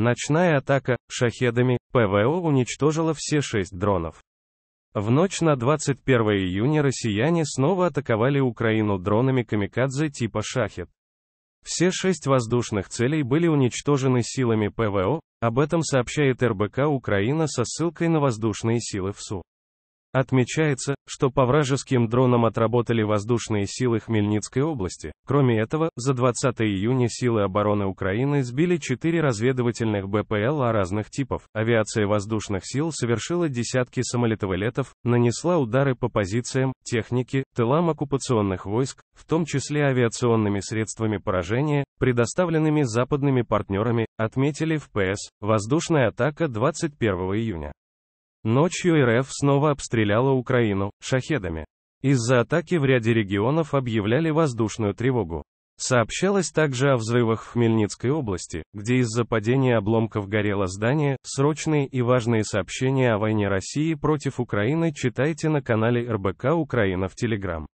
Ночная атака шахедами ПВО уничтожила все шесть дронов. В ночь на 21 июня россияне снова атаковали Украину дронами камикадзе типа «Шахет». Все шесть воздушных целей были уничтожены силами ПВО, об этом сообщает РБК Украина со ссылкой на воздушные силы ВСУ. Отмечается, что по вражеским дронам отработали воздушные силы Хмельницкой области. Кроме этого, за 20 июня силы обороны Украины сбили 4 разведывательных БПЛА разных типов. Авиация воздушных сил совершила десятки самолетовылетов, нанесла удары по позициям, технике, тылам оккупационных войск, в том числе авиационными средствами поражения, предоставленными западными партнерами, отметили в ПС. Воздушная атака 21 июня. Ночью РФ снова обстреляла Украину шахедами. Из-за атаки в ряде регионов объявляли воздушную тревогу. Сообщалось также о взрывах в Хмельницкой области, где из-за падения обломков горело здание. Срочные и важные сообщения о войне России против Украины читайте на канале РБК Украина в Телеграм.